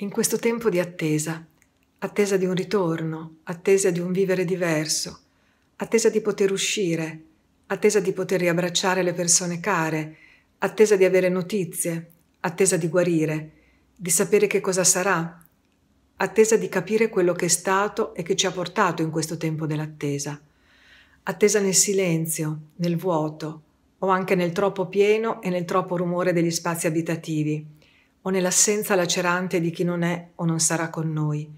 in questo tempo di attesa, attesa di un ritorno, attesa di un vivere diverso, attesa di poter uscire, attesa di poter riabbracciare le persone care, attesa di avere notizie, attesa di guarire, di sapere che cosa sarà, attesa di capire quello che è stato e che ci ha portato in questo tempo dell'attesa, attesa nel silenzio, nel vuoto o anche nel troppo pieno e nel troppo rumore degli spazi abitativi o nell'assenza lacerante di chi non è o non sarà con noi.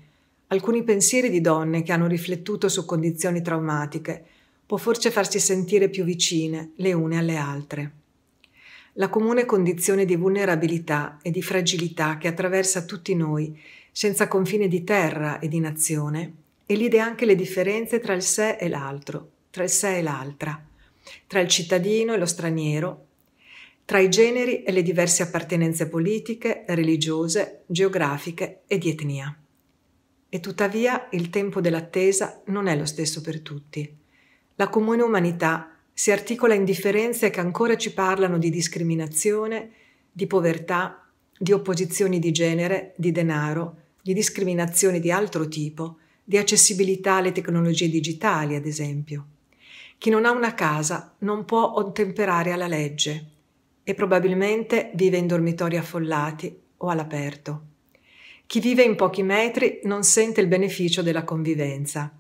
Alcuni pensieri di donne che hanno riflettuto su condizioni traumatiche può forse farsi sentire più vicine le une alle altre. La comune condizione di vulnerabilità e di fragilità che attraversa tutti noi, senza confine di terra e di nazione, elide anche le differenze tra il sé e l'altro, tra il sé e l'altra, tra il cittadino e lo straniero, tra i generi e le diverse appartenenze politiche, religiose, geografiche e di etnia. E tuttavia il tempo dell'attesa non è lo stesso per tutti. La comune umanità si articola in differenze che ancora ci parlano di discriminazione, di povertà, di opposizioni di genere, di denaro, di discriminazioni di altro tipo, di accessibilità alle tecnologie digitali, ad esempio. Chi non ha una casa non può ottemperare alla legge, e probabilmente vive in dormitori affollati o all'aperto. Chi vive in pochi metri non sente il beneficio della convivenza.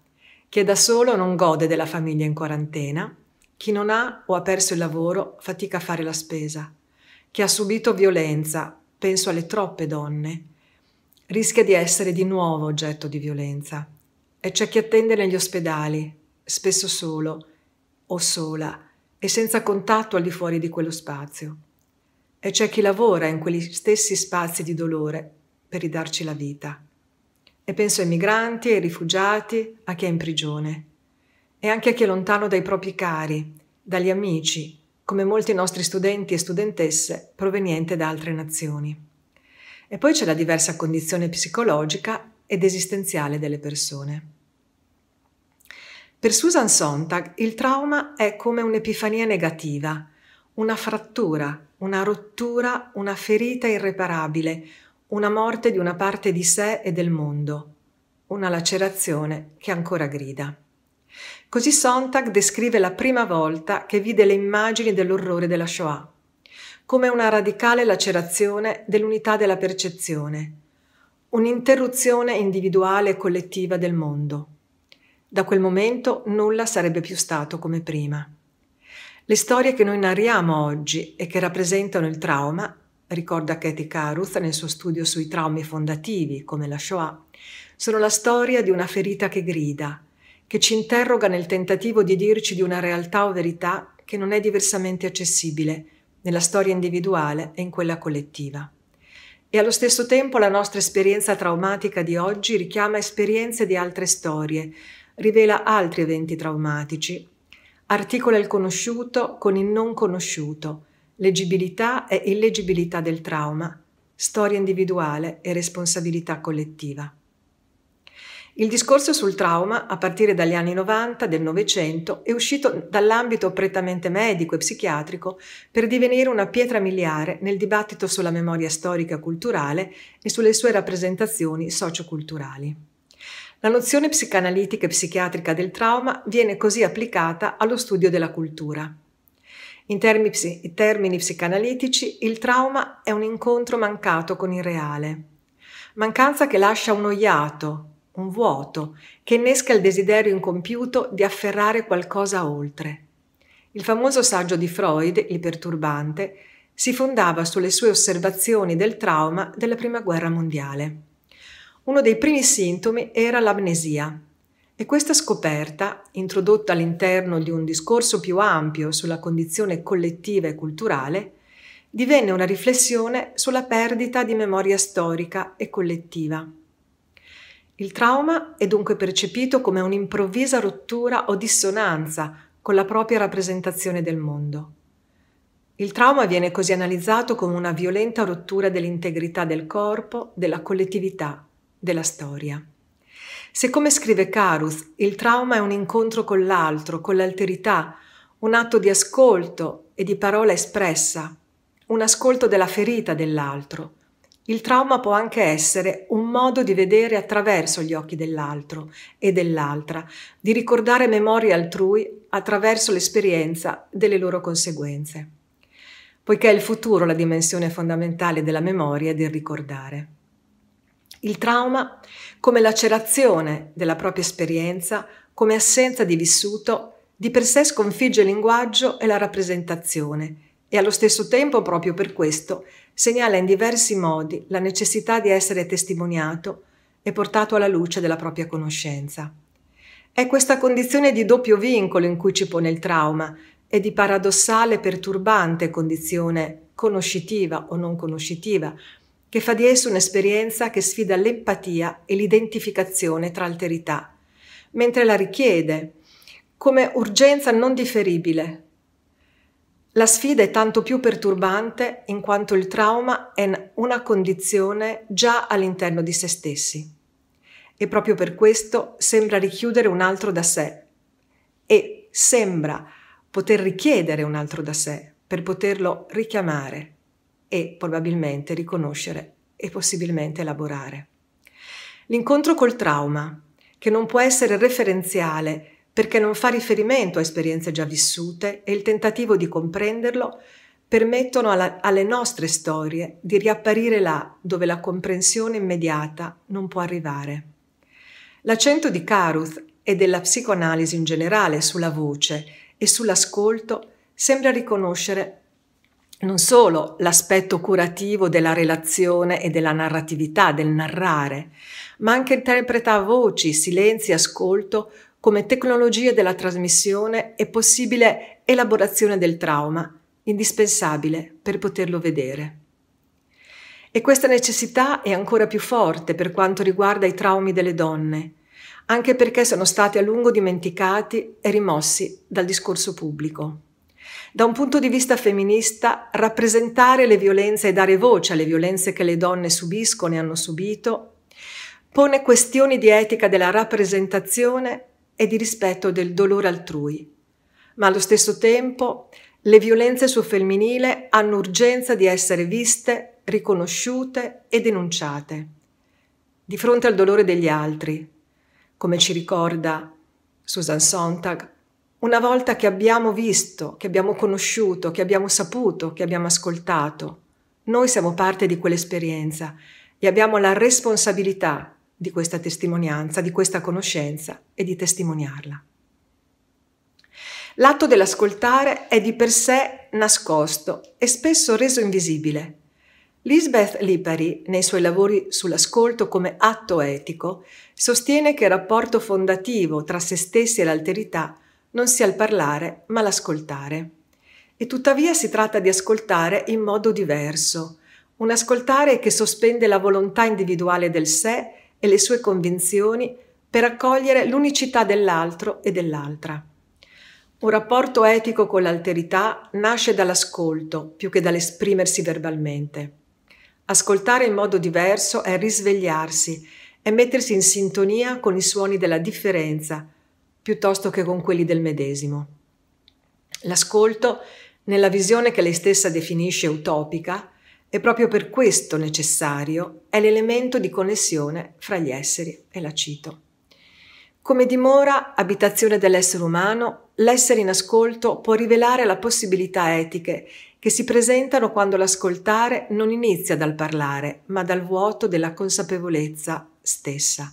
Chi è da solo non gode della famiglia in quarantena. Chi non ha o ha perso il lavoro fatica a fare la spesa. Chi ha subito violenza, penso alle troppe donne, rischia di essere di nuovo oggetto di violenza. E c'è chi attende negli ospedali, spesso solo o sola, e senza contatto al di fuori di quello spazio. E c'è chi lavora in quegli stessi spazi di dolore per ridarci la vita. E penso ai migranti, ai rifugiati, a chi è in prigione e anche a chi è lontano dai propri cari, dagli amici, come molti nostri studenti e studentesse provenienti da altre nazioni. E poi c'è la diversa condizione psicologica ed esistenziale delle persone. Per Susan Sontag il trauma è come un'epifania negativa, una frattura, una rottura, una ferita irreparabile, una morte di una parte di sé e del mondo, una lacerazione che ancora grida. Così Sontag descrive la prima volta che vide le immagini dell'orrore della Shoah, come una radicale lacerazione dell'unità della percezione, un'interruzione individuale e collettiva del mondo. Da quel momento nulla sarebbe più stato come prima. Le storie che noi narriamo oggi e che rappresentano il trauma, ricorda Katie Caruth nel suo studio sui traumi fondativi, come la Shoah, sono la storia di una ferita che grida, che ci interroga nel tentativo di dirci di una realtà o verità che non è diversamente accessibile nella storia individuale e in quella collettiva. E allo stesso tempo la nostra esperienza traumatica di oggi richiama esperienze di altre storie, rivela altri eventi traumatici, articola il conosciuto con il non conosciuto, leggibilità e illeggibilità del trauma, storia individuale e responsabilità collettiva. Il discorso sul trauma, a partire dagli anni 90 del Novecento, è uscito dall'ambito prettamente medico e psichiatrico per divenire una pietra miliare nel dibattito sulla memoria storica e culturale e sulle sue rappresentazioni socioculturali. La nozione psicanalitica e psichiatrica del trauma viene così applicata allo studio della cultura. In termini, termini psicanalitici, il trauma è un incontro mancato con il reale, mancanza che lascia un oiato, un vuoto, che innesca il desiderio incompiuto di afferrare qualcosa oltre. Il famoso saggio di Freud, Il perturbante, si fondava sulle sue osservazioni del trauma della Prima Guerra Mondiale uno dei primi sintomi era l'amnesia. E questa scoperta, introdotta all'interno di un discorso più ampio sulla condizione collettiva e culturale, divenne una riflessione sulla perdita di memoria storica e collettiva. Il trauma è dunque percepito come un'improvvisa rottura o dissonanza con la propria rappresentazione del mondo. Il trauma viene così analizzato come una violenta rottura dell'integrità del corpo, della collettività della storia. Se come scrive Caruth, il trauma è un incontro con l'altro, con l'alterità, un atto di ascolto e di parola espressa, un ascolto della ferita dell'altro. Il trauma può anche essere un modo di vedere attraverso gli occhi dell'altro e dell'altra, di ricordare memorie altrui attraverso l'esperienza delle loro conseguenze, poiché è il futuro la dimensione fondamentale della memoria e del ricordare. Il trauma come lacerazione della propria esperienza, come assenza di vissuto, di per sé sconfigge il linguaggio e la rappresentazione e allo stesso tempo, proprio per questo, segnala in diversi modi la necessità di essere testimoniato e portato alla luce della propria conoscenza. È questa condizione di doppio vincolo in cui ci pone il trauma e di paradossale perturbante condizione conoscitiva o non conoscitiva che fa di esso un'esperienza che sfida l'empatia e l'identificazione tra alterità, mentre la richiede come urgenza non differibile. La sfida è tanto più perturbante in quanto il trauma è una condizione già all'interno di se stessi e proprio per questo sembra richiudere un altro da sé e sembra poter richiedere un altro da sé per poterlo richiamare e probabilmente riconoscere e possibilmente elaborare. L'incontro col trauma, che non può essere referenziale perché non fa riferimento a esperienze già vissute e il tentativo di comprenderlo permettono alla, alle nostre storie di riapparire là dove la comprensione immediata non può arrivare. L'accento di Caruth e della psicoanalisi in generale sulla voce e sull'ascolto sembra riconoscere non solo l'aspetto curativo della relazione e della narratività, del narrare, ma anche interpreta voci, silenzi, ascolto come tecnologie della trasmissione e possibile elaborazione del trauma, indispensabile per poterlo vedere. E questa necessità è ancora più forte per quanto riguarda i traumi delle donne, anche perché sono stati a lungo dimenticati e rimossi dal discorso pubblico. Da un punto di vista femminista, rappresentare le violenze e dare voce alle violenze che le donne subiscono e hanno subito pone questioni di etica della rappresentazione e di rispetto del dolore altrui. Ma allo stesso tempo, le violenze sul femminile hanno urgenza di essere viste, riconosciute e denunciate. Di fronte al dolore degli altri, come ci ricorda Susan Sontag, una volta che abbiamo visto, che abbiamo conosciuto, che abbiamo saputo, che abbiamo ascoltato, noi siamo parte di quell'esperienza e abbiamo la responsabilità di questa testimonianza, di questa conoscenza e di testimoniarla. L'atto dell'ascoltare è di per sé nascosto e spesso reso invisibile. Lisbeth Lipari, nei suoi lavori sull'ascolto come atto etico, sostiene che il rapporto fondativo tra se stessi e l'alterità non sia il parlare, ma l'ascoltare. E tuttavia si tratta di ascoltare in modo diverso, un ascoltare che sospende la volontà individuale del sé e le sue convinzioni per accogliere l'unicità dell'altro e dell'altra. Un rapporto etico con l'alterità nasce dall'ascolto più che dall'esprimersi verbalmente. Ascoltare in modo diverso è risvegliarsi, è mettersi in sintonia con i suoni della differenza, piuttosto che con quelli del medesimo. L'ascolto, nella visione che lei stessa definisce utopica, è proprio per questo necessario, è l'elemento di connessione fra gli esseri, e la cito. Come dimora, abitazione dell'essere umano, l'essere in ascolto può rivelare la possibilità etiche che si presentano quando l'ascoltare non inizia dal parlare, ma dal vuoto della consapevolezza stessa.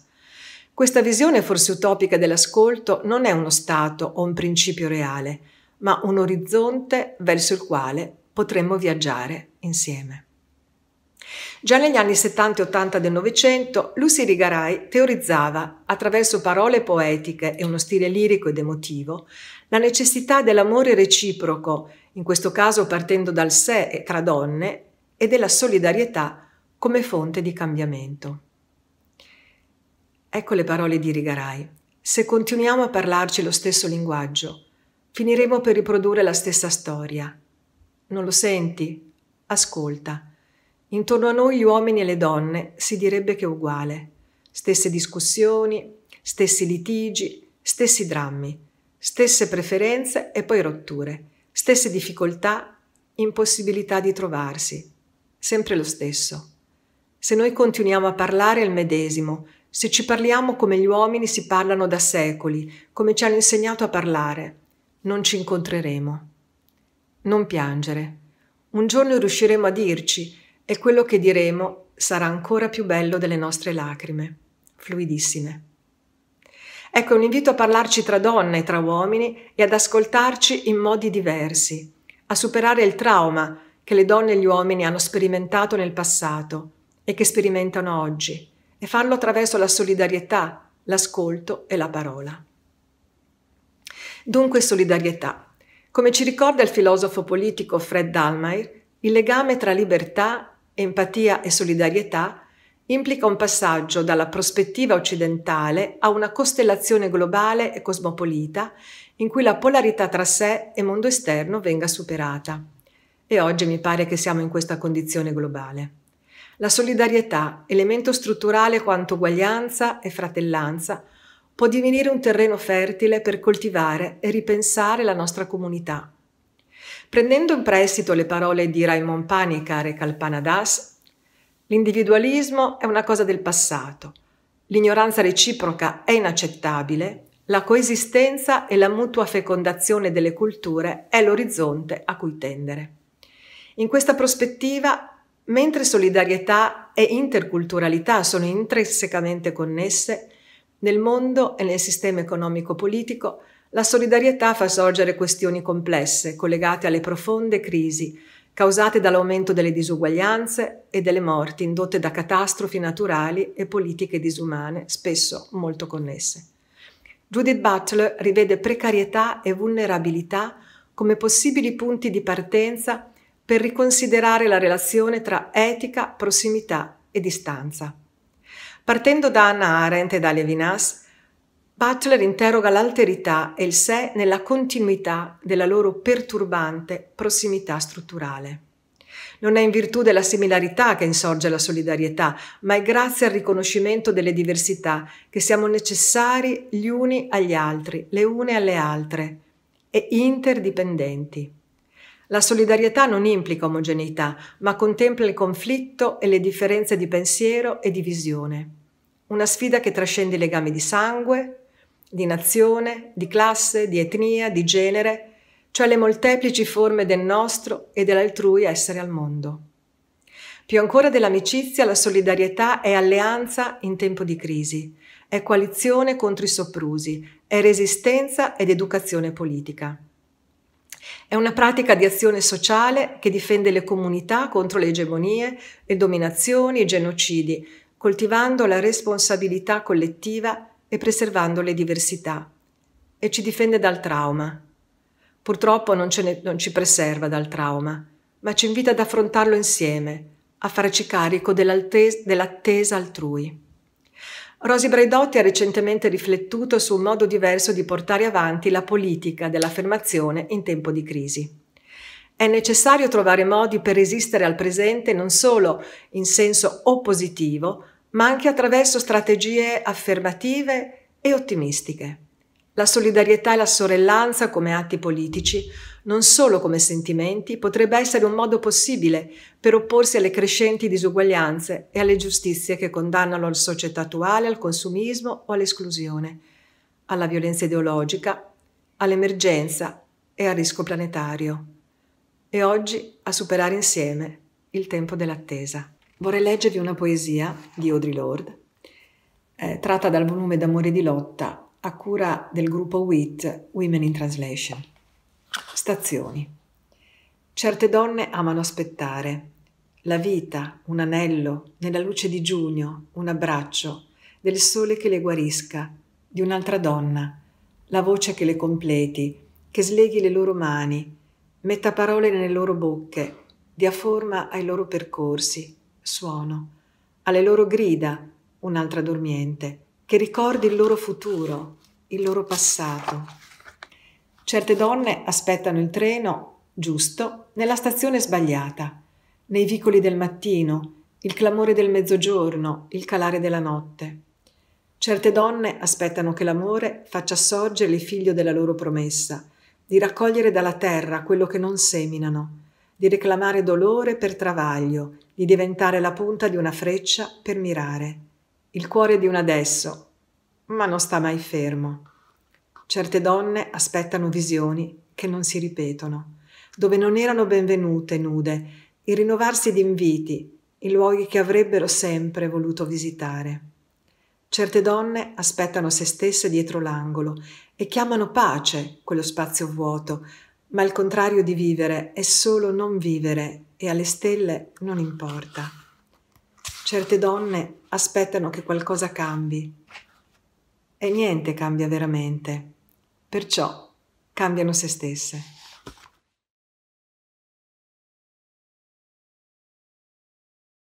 Questa visione forse utopica dell'ascolto non è uno stato o un principio reale, ma un orizzonte verso il quale potremmo viaggiare insieme. Già negli anni 70 e 80 del Novecento, Lucy Rigarai teorizzava, attraverso parole poetiche e uno stile lirico ed emotivo, la necessità dell'amore reciproco, in questo caso partendo dal sé e tra donne, e della solidarietà come fonte di cambiamento. Ecco le parole di Rigarai. Se continuiamo a parlarci lo stesso linguaggio, finiremo per riprodurre la stessa storia. Non lo senti? Ascolta. Intorno a noi gli uomini e le donne si direbbe che è uguale. Stesse discussioni, stessi litigi, stessi drammi, stesse preferenze e poi rotture, stesse difficoltà, impossibilità di trovarsi. Sempre lo stesso. Se noi continuiamo a parlare il medesimo, se ci parliamo come gli uomini si parlano da secoli, come ci hanno insegnato a parlare, non ci incontreremo. Non piangere. Un giorno riusciremo a dirci e quello che diremo sarà ancora più bello delle nostre lacrime, fluidissime. Ecco un invito a parlarci tra donne e tra uomini e ad ascoltarci in modi diversi, a superare il trauma che le donne e gli uomini hanno sperimentato nel passato e che sperimentano oggi e farlo attraverso la solidarietà, l'ascolto e la parola. Dunque solidarietà. Come ci ricorda il filosofo politico Fred Dalmayr, il legame tra libertà, empatia e solidarietà implica un passaggio dalla prospettiva occidentale a una costellazione globale e cosmopolita in cui la polarità tra sé e mondo esterno venga superata. E oggi mi pare che siamo in questa condizione globale. La solidarietà, elemento strutturale quanto uguaglianza e fratellanza, può divenire un terreno fertile per coltivare e ripensare la nostra comunità. Prendendo in prestito le parole di Raymond Panikar e Kalpanadas, l'individualismo è una cosa del passato, l'ignoranza reciproca è inaccettabile, la coesistenza e la mutua fecondazione delle culture è l'orizzonte a cui tendere. In questa prospettiva Mentre solidarietà e interculturalità sono intrinsecamente connesse, nel mondo e nel sistema economico-politico la solidarietà fa sorgere questioni complesse collegate alle profonde crisi causate dall'aumento delle disuguaglianze e delle morti indotte da catastrofi naturali e politiche disumane, spesso molto connesse. Judith Butler rivede precarietà e vulnerabilità come possibili punti di partenza per riconsiderare la relazione tra etica, prossimità e distanza. Partendo da Anna Arendt e da Levinas, Butler interroga l'alterità e il sé nella continuità della loro perturbante prossimità strutturale. Non è in virtù della similarità che insorge la solidarietà, ma è grazie al riconoscimento delle diversità che siamo necessari gli uni agli altri, le une alle altre e interdipendenti. La solidarietà non implica omogeneità, ma contempla il conflitto e le differenze di pensiero e di visione. Una sfida che trascende i legami di sangue, di nazione, di classe, di etnia, di genere, cioè le molteplici forme del nostro e dell'altrui essere al mondo. Più ancora dell'amicizia, la solidarietà è alleanza in tempo di crisi, è coalizione contro i sopprusi, è resistenza ed educazione politica. È una pratica di azione sociale che difende le comunità contro le egemonie, le dominazioni e i genocidi, coltivando la responsabilità collettiva e preservando le diversità. E ci difende dal trauma. Purtroppo non, ne, non ci preserva dal trauma, ma ci invita ad affrontarlo insieme, a farci carico dell'attesa altrui. Rosi Braidotti ha recentemente riflettuto su un modo diverso di portare avanti la politica dell'affermazione in tempo di crisi. È necessario trovare modi per resistere al presente non solo in senso oppositivo, ma anche attraverso strategie affermative e ottimistiche. La solidarietà e la sorellanza come atti politici non solo come sentimenti, potrebbe essere un modo possibile per opporsi alle crescenti disuguaglianze e alle giustizie che condannano la società attuale al consumismo o all'esclusione, alla violenza ideologica, all'emergenza e al rischio planetario. E oggi a superare insieme il tempo dell'attesa. Vorrei leggervi una poesia di Audre Lorde, eh, tratta dal volume D'amore di lotta a cura del gruppo WIT, Women in Translation. Stazioni. Certe donne amano aspettare. La vita, un anello, nella luce di giugno, un abbraccio, del sole che le guarisca, di un'altra donna, la voce che le completi, che sleghi le loro mani, metta parole nelle loro bocche, dia forma ai loro percorsi, suono, alle loro grida, un'altra dormiente, che ricordi il loro futuro, il loro passato. Certe donne aspettano il treno, giusto, nella stazione sbagliata, nei vicoli del mattino, il clamore del mezzogiorno, il calare della notte. Certe donne aspettano che l'amore faccia sorgere il figlio della loro promessa, di raccogliere dalla terra quello che non seminano, di reclamare dolore per travaglio, di diventare la punta di una freccia per mirare. Il cuore di un adesso, ma non sta mai fermo. Certe donne aspettano visioni che non si ripetono, dove non erano benvenute nude, il rinnovarsi di inviti, i luoghi che avrebbero sempre voluto visitare. Certe donne aspettano se stesse dietro l'angolo e chiamano pace quello spazio vuoto, ma il contrario di vivere è solo non vivere e alle stelle non importa. Certe donne aspettano che qualcosa cambi e niente cambia veramente perciò cambiano se stesse.